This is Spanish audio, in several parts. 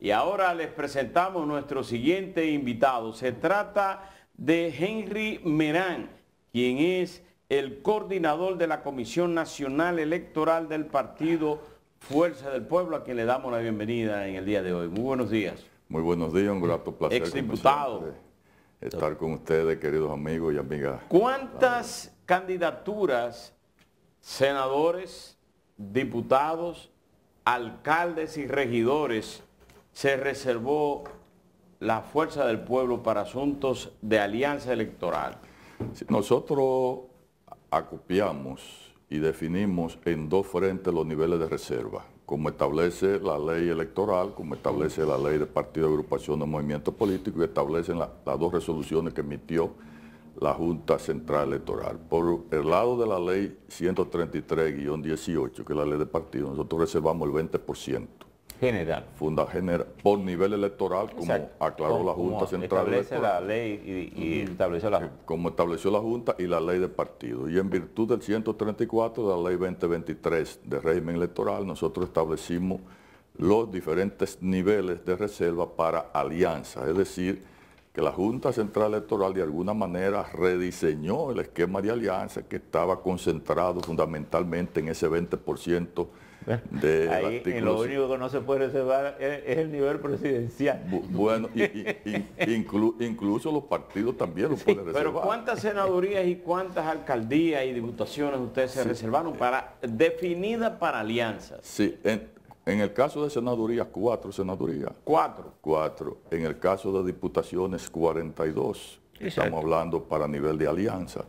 Y ahora les presentamos nuestro siguiente invitado. Se trata de Henry Merán, quien es el coordinador de la Comisión Nacional Electoral del Partido Fuerza del Pueblo, a quien le damos la bienvenida en el día de hoy. Muy buenos días. Muy buenos días, un grato placer. Exdiputado. Estar con ustedes, queridos amigos y amigas. ¿Cuántas candidaturas, senadores, diputados, alcaldes y regidores se reservó la fuerza del pueblo para asuntos de alianza electoral. Nosotros acopiamos y definimos en dos frentes los niveles de reserva, como establece la ley electoral, como establece la ley de partido de agrupación de movimiento político y establecen las dos resoluciones que emitió la Junta Central Electoral. Por el lado de la ley 133-18, que es la ley de partido, nosotros reservamos el 20% general. Funda general, por nivel electoral, como aclaró la Junta Central establece la ley y, estableció la Como estableció la Junta y la ley de partido. Y en virtud del 134 de la ley 2023 de régimen electoral, nosotros establecimos los diferentes niveles de reserva para alianzas. es decir, que la Junta Central Electoral de alguna manera rediseñó el esquema de alianza que estaba concentrado fundamentalmente en ese 20% de Ahí, lo único que no se puede reservar es, el nivel presidencial. bueno, incluso los partidos también lo pueden reservar. Pero ¿cuántas senadurías y cuántas alcaldías y diputaciones ustedes se reservaron para definidas para alianzas? Sí, en, el caso de senadurías, cuatro senadurías. Cuatro. Cuatro. En el caso de diputaciones, 42. Estamos hablando para nivel de alianza.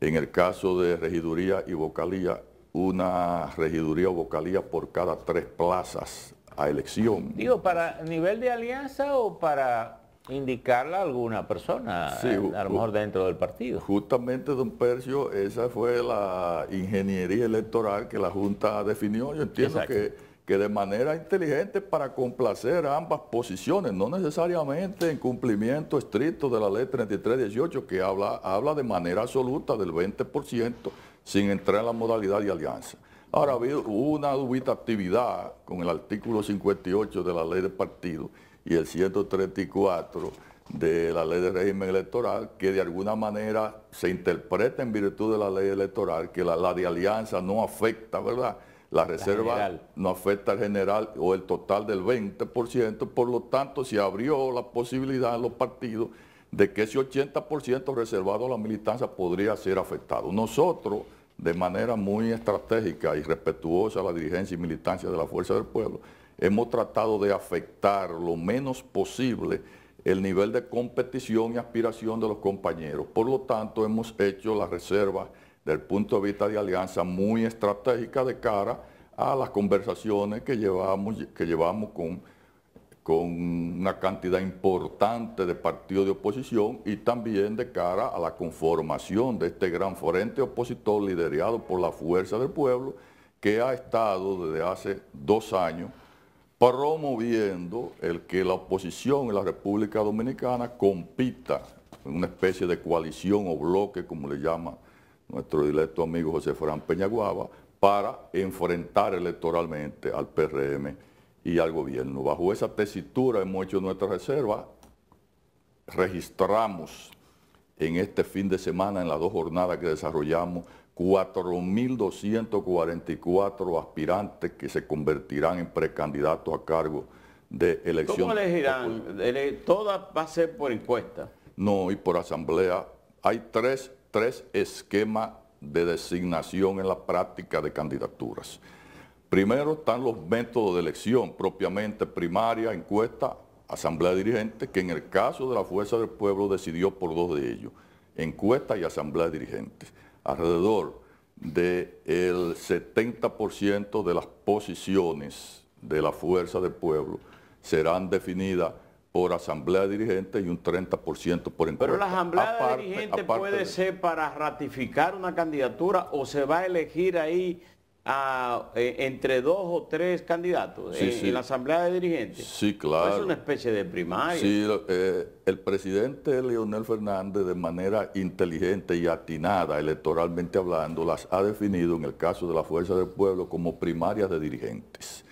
En el caso de regiduría y vocalía, una regiduría o vocalía por cada tres plazas a elección. Digo, ¿para nivel de alianza o para indicarla a alguna persona, sí, eh, a lo mejor dentro del partido? Justamente, don Percio, esa fue la ingeniería electoral que la Junta definió. Yo entiendo que que de manera inteligente para complacer ambas posiciones, no necesariamente en cumplimiento estricto de la ley 3318 que habla, habla de manera absoluta del 20%, sin entrar en la modalidad de alianza. Ahora, hubo una dubitatividad con el artículo 58 de la ley de partido y el 134 de la ley de régimen electoral, que de alguna manera se interpreta en virtud de la ley electoral, que la, de alianza no afecta, ¿verdad? La reserva no afecta al general o el total del 20%, por lo tanto se abrió la posibilidad en los partidos de que ese 80% reservado a la militancia podría ser afectado. Nosotros de manera muy estratégica y respetuosa a la dirigencia y militancia de la Fuerza del Pueblo, hemos tratado de afectar lo menos posible el nivel de competición y aspiración de los compañeros. Por lo tanto, hemos hecho las reserva del punto de vista de alianza muy estratégica de cara a las conversaciones que llevamos, que llevamos con con una cantidad importante de partidos de oposición y también de cara a la conformación de este gran frente opositor liderado por la fuerza del pueblo que ha estado desde hace dos años promoviendo el que la oposición en la República Dominicana compita en una especie de coalición o bloque, como le llama nuestro directo amigo José Fran Peñaguaba, para enfrentar electoralmente al PRM y al gobierno. Bajo esa tesitura hemos hecho nuestra reserva, registramos en este fin de semana, en las dos jornadas que desarrollamos, 4.244 aspirantes que se convertirán en precandidatos a cargo de elecciones. ¿Cómo elegirán? ¿Toda va a ser por encuesta? No, y por asamblea. Hay tres, tres esquemas de designación en la práctica de candidaturas. Primero están los métodos de elección, propiamente primaria, encuesta, asamblea de dirigentes, que en el caso de la Fuerza del Pueblo decidió por dos de ellos, encuesta y asamblea de dirigentes. Alrededor del 70% de las posiciones de la Fuerza del Pueblo serán definidas por asamblea de dirigentes y un 30% por encuesta. Pero la asamblea de dirigente puede ser para ratificar una candidatura o se va a elegir ahí eh, entre dos o tres candidatos en, la asamblea de dirigentes. Sí, claro. Es una especie de primaria. Sí, eh, el presidente Leonel Fernández de manera inteligente y atinada electoralmente hablando las ha definido en el caso de la Fuerza del Pueblo como primarias de dirigentes.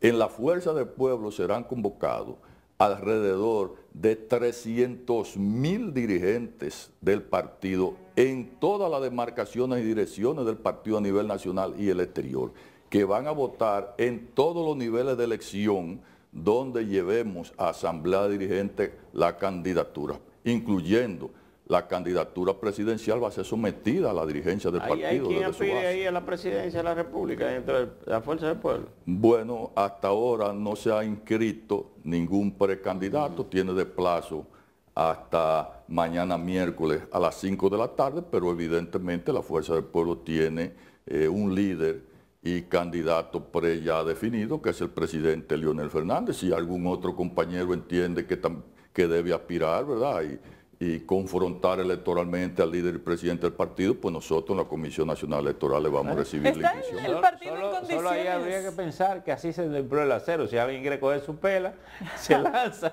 En la Fuerza del Pueblo serán convocados alrededor de 300.000 mil dirigentes del partido en todas las demarcaciones y direcciones del partido a nivel nacional y el exterior, que van a votar en todos los niveles de elección donde llevemos a asamblea de dirigentes la candidatura, incluyendo la candidatura presidencial va a ser sometida a la dirigencia del partido. ¿Hay quien ahí la presidencia de la República dentro de la Fuerza del Pueblo? Bueno, hasta ahora no se ha inscrito ningún precandidato, tiene de plazo hasta mañana miércoles a las 5 de la tarde, pero evidentemente la Fuerza del Pueblo tiene eh, un líder y candidato pre ya definido, que es el presidente Leonel Fernández. Si algún otro compañero entiende que, que debe aspirar, ¿verdad? Y, y confrontar electoralmente al líder y presidente del partido, pues nosotros en la Comisión Nacional Electoral le vamos a recibir ¿Está la El partido en condiciones. Solo ahí habría que pensar que así se empleó el acero. Si alguien quiere coger su pela, se lanza.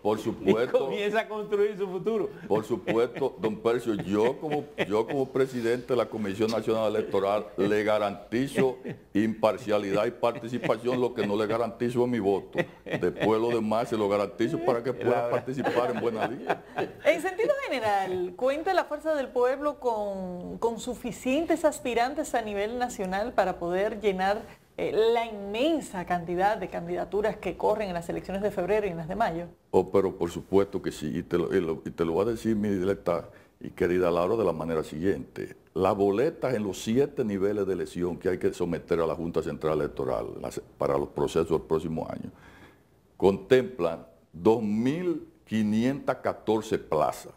Por, supuesto. Y comienza a construir su futuro. Por supuesto, don Percio, yo como, yo como presidente de la Comisión Nacional Electoral le garantizo imparcialidad y participación, lo que no le garantizo es mi voto. Después lo demás se lo garantizo para que pueda participar en buena en sentido general, ¿cuenta la fuerza del pueblo con, suficientes aspirantes a nivel nacional para poder llenar eh, la inmensa cantidad de candidaturas que corren en las elecciones de febrero y en las de mayo? Oh, pero por supuesto que sí, y te lo, va a decir mi directa y querida Laura de la manera siguiente. Las boletas en los siete niveles de elección que hay que someter a la Junta Central Electoral para los procesos del próximo año contemplan 2.000 514 plazas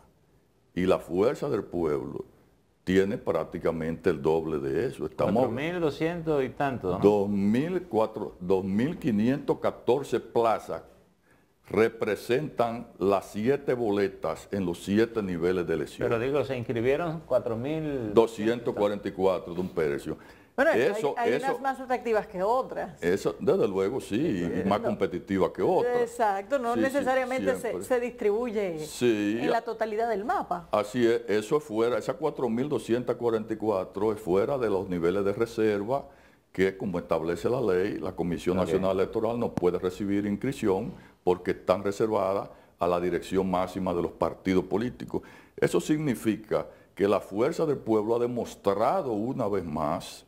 y la fuerza del pueblo tiene prácticamente el doble de eso. Estamos 2.200 y tanto, 2.514 plazas representan las siete boletas en los siete niveles de elección. Pero digo, se inscribieron 4.244 de un precio. Bueno, hay, unas más atractivas que otras. Eso, desde luego, sí, más competitivas que otras. Exacto, no necesariamente se, distribuye en la totalidad del mapa. Así es, eso es fuera, esa 4.244 es fuera de los niveles de reserva que como establece la ley, la Comisión Nacional Electoral no puede recibir inscripción porque están reservadas a la dirección máxima de los partidos políticos. Eso significa que la fuerza del pueblo ha demostrado una vez más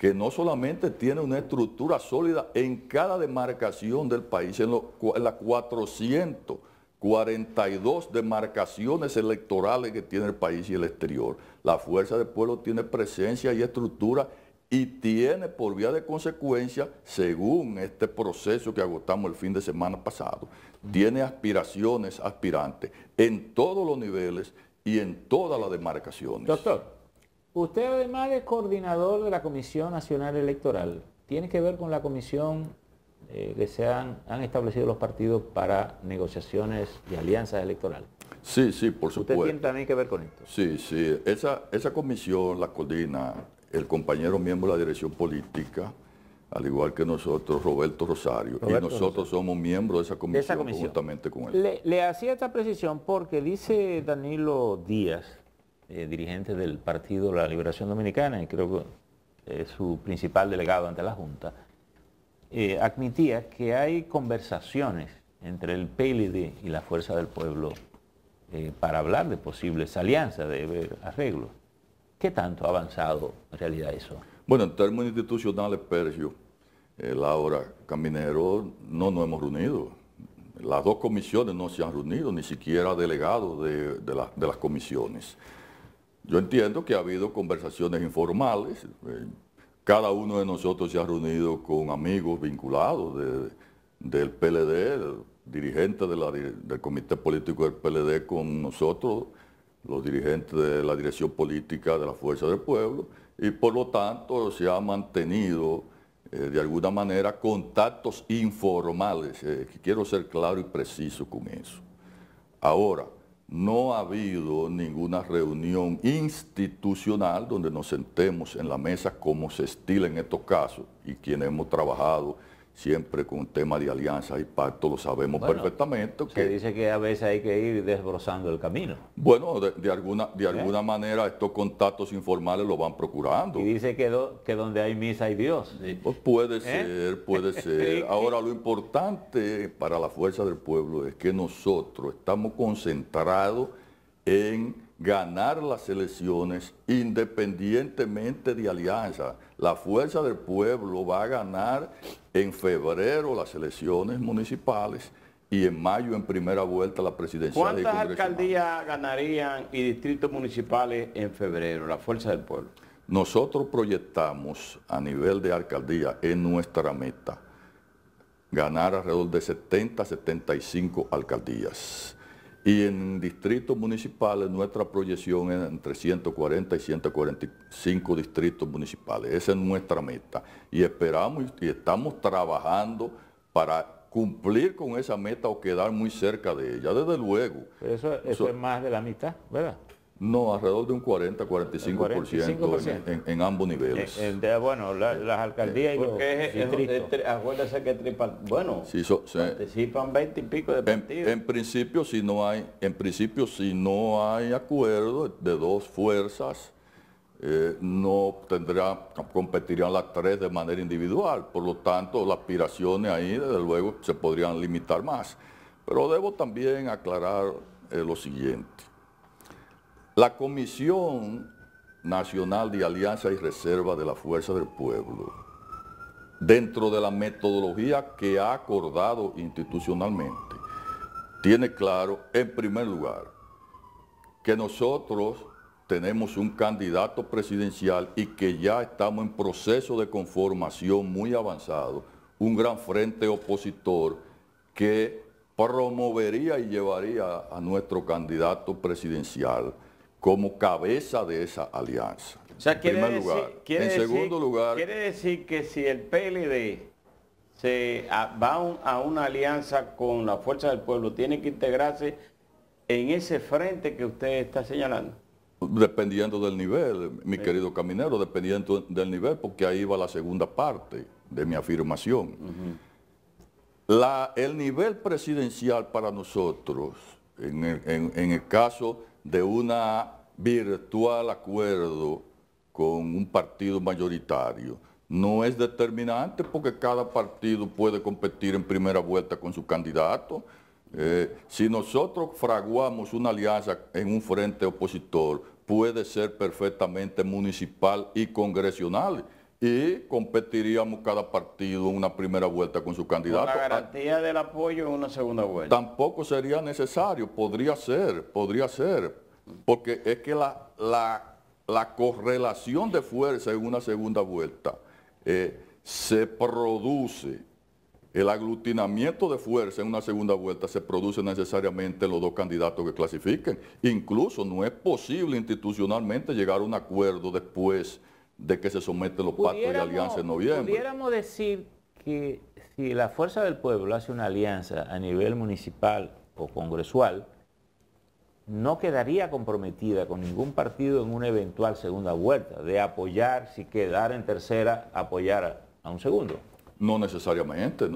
que no solamente tiene una estructura sólida en cada demarcación del país, en, las 442 demarcaciones electorales que tiene el país y el exterior. La Fuerza del Pueblo tiene presencia y estructura y tiene por vía de consecuencia, según este proceso que agotamos el fin de semana pasado, tiene aspiraciones aspirantes en todos los niveles y en todas las demarcaciones. Usted además es coordinador de la Comisión Nacional Electoral, ¿tiene que ver con la comisión eh, que se han, establecido los partidos para negociaciones y alianzas electorales? Sí, sí, por supuesto. ¿Usted tiene también que ver con esto? Sí, sí. Esa, esa comisión la coordina el compañero miembro de la dirección política, al igual que nosotros, Roberto Rosario, y nosotros somos miembros de esa comisión, con él. Le, le hacía esta precisión porque dice Danilo Díaz eh, ...dirigente del Partido La Liberación Dominicana, y creo que es su principal delegado ante la Junta, eh, admitía que hay conversaciones entre el PLD y la Fuerza del Pueblo eh, para hablar de posibles alianzas, de arreglos. ¿Qué tanto ha avanzado en realidad eso? Bueno, en términos institucionales, Pergio, Laura Caminero, no nos hemos reunido. Las dos comisiones no se han reunido, ni siquiera delegados de, de las comisiones. Yo entiendo que ha habido conversaciones informales. Eh, cada uno de nosotros se ha reunido con amigos vinculados del PLD, dirigentes del Comité Político del PLD con nosotros, los dirigentes de la Dirección Política de la Fuerza del Pueblo, y por lo tanto se ha mantenido eh, de alguna manera contactos informales. Eh, quiero ser claro y preciso con eso. Ahora, no ha habido ninguna reunión institucional donde nos sentemos en la mesa como se estila en estos casos y quienes hemos trabajado siempre con un tema de alianza y pacto, lo sabemos perfectamente. Que, dice que a veces hay que ir desbrozando el camino. Bueno, de, alguna, de ¿Eh? alguna manera estos contactos informales lo van procurando. Y dice que, donde hay misa hay Dios. Pues puede ¿Eh? ser, puede ser. Ahora lo importante para la fuerza del pueblo es que nosotros estamos concentrados en ganar las elecciones independientemente de alianza. La fuerza del pueblo va a ganar en febrero las elecciones municipales y en mayo en primera vuelta la presidencial. ¿Cuántas alcaldías ganarían y distritos municipales en febrero, la fuerza del pueblo? Nosotros proyectamos a nivel de alcaldía en nuestra meta ganar alrededor de 70 75 alcaldías. Y en distritos municipales nuestra proyección es entre 140 y 145 distritos municipales. Esa es nuestra meta. Y esperamos y estamos trabajando para cumplir con esa meta o quedar muy cerca de ella, desde luego. Eso, es más de la mitad, ¿verdad? No, alrededor de un 40-45% en, ambos niveles. Eh, eh, bueno, eh, las alcaldías y Acuérdense que bueno, participan 20 y pico de partidos. En, principio, si no hay, en principio, si no hay acuerdo de dos fuerzas, no tendrá, competirían las tres de manera individual. Por lo tanto, las aspiraciones ahí, desde luego, se podrían limitar más. Pero debo también aclarar lo siguiente la Comisión Nacional de Alianza y Reserva de la Fuerza del Pueblo, dentro de la metodología que ha acordado institucionalmente, tiene claro, en primer lugar, que nosotros tenemos un candidato presidencial y que ya estamos en proceso de conformación muy avanzado, un gran frente opositor que promovería y llevaría a nuestro candidato presidencial como cabeza de esa alianza. en primer lugar. Quiere en decir, segundo lugar. Quiere decir que si el PLD se va a una alianza con la fuerza del pueblo, tiene que integrarse en ese frente que usted está señalando. Dependiendo del nivel, mi querido caminero, dependiendo del nivel, porque ahí va la segunda parte de mi afirmación. el nivel presidencial para nosotros, en el caso de un virtual acuerdo con un partido mayoritario no es determinante porque cada partido puede competir en primera vuelta con su candidato. Eh, si nosotros fraguamos una alianza en un frente opositor, puede ser perfectamente municipal y congresional y competiríamos cada partido en una primera vuelta con su candidato. Con la ah, garantía del apoyo en una segunda vuelta. Tampoco sería necesario, podría ser, podría ser, porque es que la, correlación de fuerza en una segunda vuelta eh, se produce, el aglutinamiento de fuerza en una segunda vuelta se produce necesariamente los dos candidatos que clasifiquen. Incluso no es posible institucionalmente llegar a un acuerdo después de que se someten los pactos de alianza en noviembre. Pudiéramos decir que si la fuerza del pueblo hace una alianza a nivel municipal o congresual, no quedaría comprometida con ningún partido en una eventual segunda vuelta, de apoyar, si quedara en tercera, apoyar a un segundo. No necesariamente,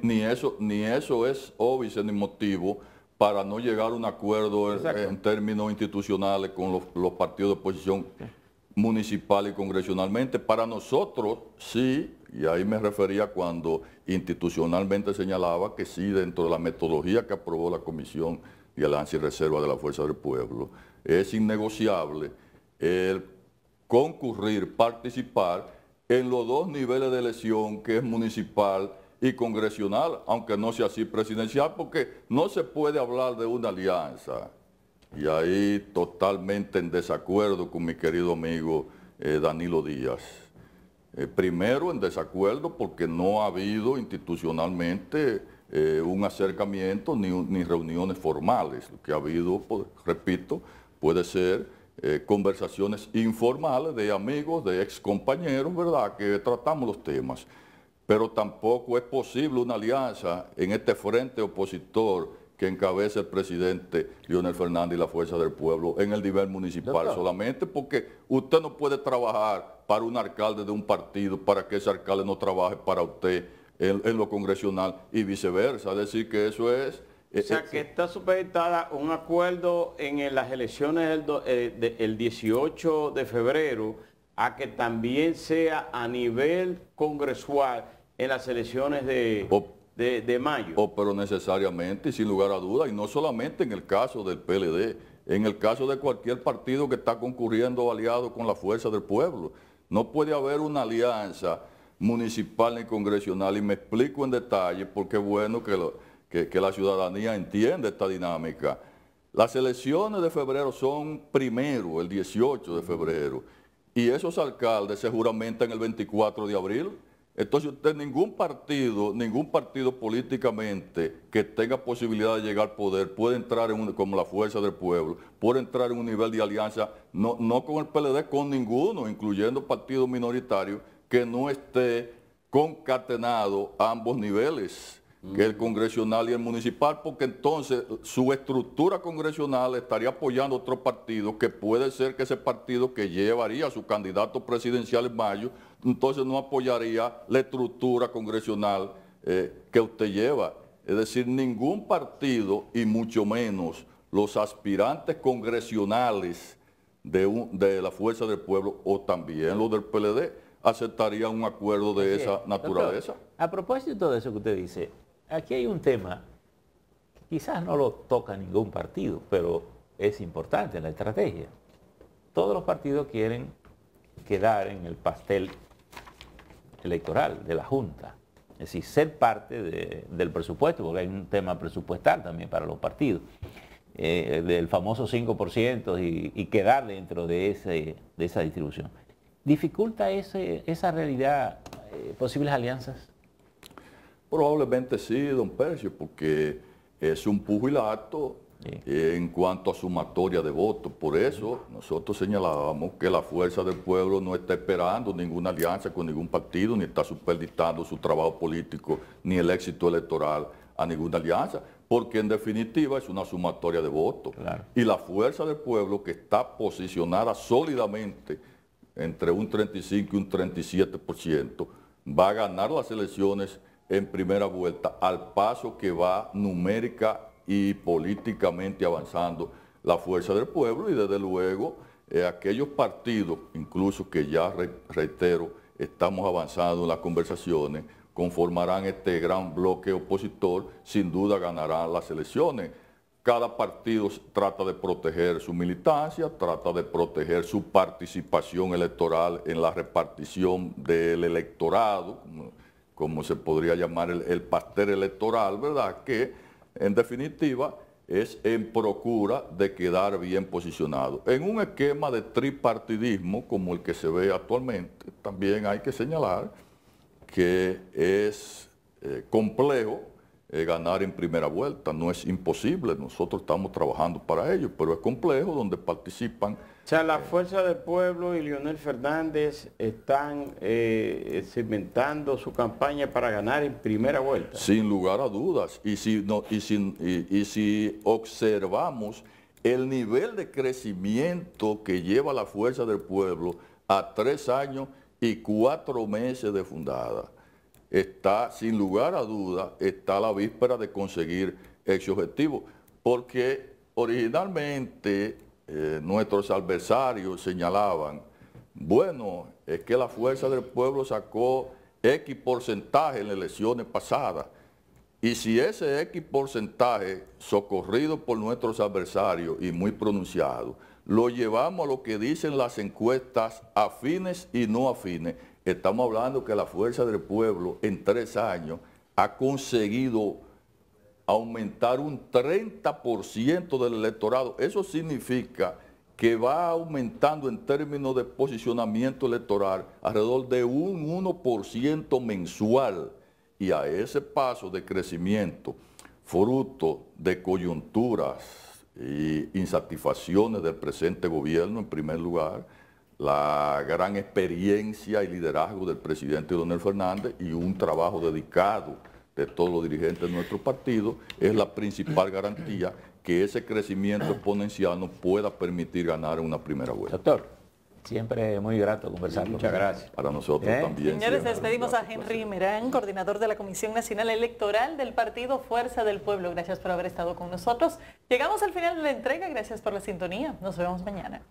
Ni, eso, ni eso es óbice ni motivo para no llegar a un acuerdo en, términos institucionales con los, partidos de oposición municipal y congresionalmente. Para nosotros, sí, y ahí me refería cuando institucionalmente señalaba que sí, dentro de la metodología que aprobó la Comisión de Alianza y Reserva de la Fuerza del Pueblo, es innegociable el concurrir, participar en los dos niveles de elección, que es municipal y congresional, aunque no sea así presidencial, porque no se puede hablar de una alianza y ahí totalmente en desacuerdo con mi querido amigo eh, Danilo Díaz. Eh, primero, en desacuerdo porque no ha habido institucionalmente eh, un acercamiento ni, reuniones formales. Lo que ha habido, pues, repito, puede ser conversaciones informales de amigos, de ex compañeros, ¿verdad?, que tratamos los temas. Pero tampoco es posible una alianza en este frente opositor que encabeza el presidente Lionel Fernández y la Fuerza del Pueblo en el nivel municipal solamente, porque usted no puede trabajar para un alcalde de un partido para que ese alcalde no trabaje para usted en, lo congresional y viceversa. Es decir, que eso es... O sea, eh, eh, que está supeditada un acuerdo en, las elecciones del 18 eh, de febrero a que también sea a nivel congresual en las elecciones de de, mayo. pero necesariamente, sin lugar a dudas, y no solamente en el caso del PLD, en el caso de cualquier partido que está concurriendo aliado con la fuerza del pueblo. No puede haber una alianza municipal ni congresional, y me explico en detalle porque es bueno que, que la ciudadanía entienda esta dinámica. Las elecciones de febrero son primero, el 18 de febrero, y esos alcaldes se juramentan el 24 de abril. Entonces usted, ningún partido, ningún partido políticamente que tenga posibilidad de llegar al poder puede entrar en como la fuerza del pueblo, puede entrar en un nivel de alianza, no, no con el PLD, con ninguno, incluyendo partidos minoritarios, que no esté concatenado a ambos niveles que el congresional y el municipal, porque entonces su estructura congresional estaría apoyando otro partido, que puede ser que ese partido que llevaría a su candidato presidencial en mayo, entonces no apoyaría la estructura congresional eh, que usted lleva. Es decir, ningún partido y mucho menos los aspirantes congresionales de, de la Fuerza del Pueblo o también los del PLD aceptarían un acuerdo de esa naturaleza. a propósito de eso que usted dice, aquí hay un tema, quizás no lo toca ningún partido, pero es importante en la estrategia. Todos los partidos quieren quedar en el pastel electoral de la Junta, es decir, ser parte del presupuesto, porque hay un tema presupuestal también para los partidos, eh, del famoso 5% y, quedar dentro de, esa distribución. ¿Dificulta esa realidad eh, posibles alianzas? Probablemente sí, don Percio, porque es un pugilato en cuanto a sumatoria de votos. Por eso nosotros señalábamos que la fuerza del pueblo no está esperando ninguna alianza con ningún partido, ni está superditando su trabajo político, ni el éxito electoral a ninguna alianza, porque en definitiva es una sumatoria de votos. Y la fuerza del pueblo que está posicionada sólidamente entre un 35 y un 37%, va a ganar las elecciones en primera vuelta, al paso que va numérica y políticamente avanzando la fuerza del pueblo y desde luego eh, aquellos partidos, incluso que ya reitero, estamos avanzando en las conversaciones, conformarán este gran bloque opositor, sin duda ganarán las elecciones. Cada partido trata de proteger su militancia, trata de proteger su participación electoral en la repartición del electorado como se podría llamar el, pastel electoral, ¿verdad? Que en definitiva es en procura de quedar bien posicionado. En un esquema de tripartidismo como el que se ve actualmente, también hay que señalar que es eh, complejo eh, ganar en primera vuelta, no es imposible, nosotros estamos trabajando para ello, pero es complejo donde participan o sea, la Fuerza del Pueblo y Leonel Fernández están segmentando eh, su campaña para ganar en primera vuelta. Sin lugar a dudas. Y si, si observamos el nivel de crecimiento que lleva la Fuerza del Pueblo a tres años y cuatro meses de fundada, está, sin lugar a dudas, está a la víspera de conseguir ese objetivo. Porque originalmente eh, nuestros adversarios señalaban, bueno, es que la fuerza del pueblo sacó X porcentaje en las elecciones pasadas. Y si ese X porcentaje, socorrido por nuestros adversarios y muy pronunciado, lo llevamos a lo que dicen las encuestas afines y no afines, estamos hablando que la fuerza del pueblo en tres años ha conseguido aumentar un 30% del electorado. Eso significa que va aumentando en términos de posicionamiento electoral alrededor de un 1% mensual. Y a ese paso de crecimiento, fruto de coyunturas e insatisfacciones del presente gobierno en primer lugar, la gran experiencia y liderazgo del presidente Donel Fernández y un trabajo dedicado de todos los dirigentes de nuestro partido, es la principal garantía que ese crecimiento exponencial nos pueda permitir ganar una primera vuelta. Doctor, siempre muy grato conversar. con Muchas gracias. Para nosotros ¿Eh? también. Señores, despedimos a Henry Merán, coordinador de la Comisión Nacional Electoral del Partido Fuerza del Pueblo. Gracias por haber estado con nosotros. Llegamos al final de la entrega. Gracias por la sintonía. Nos vemos mañana.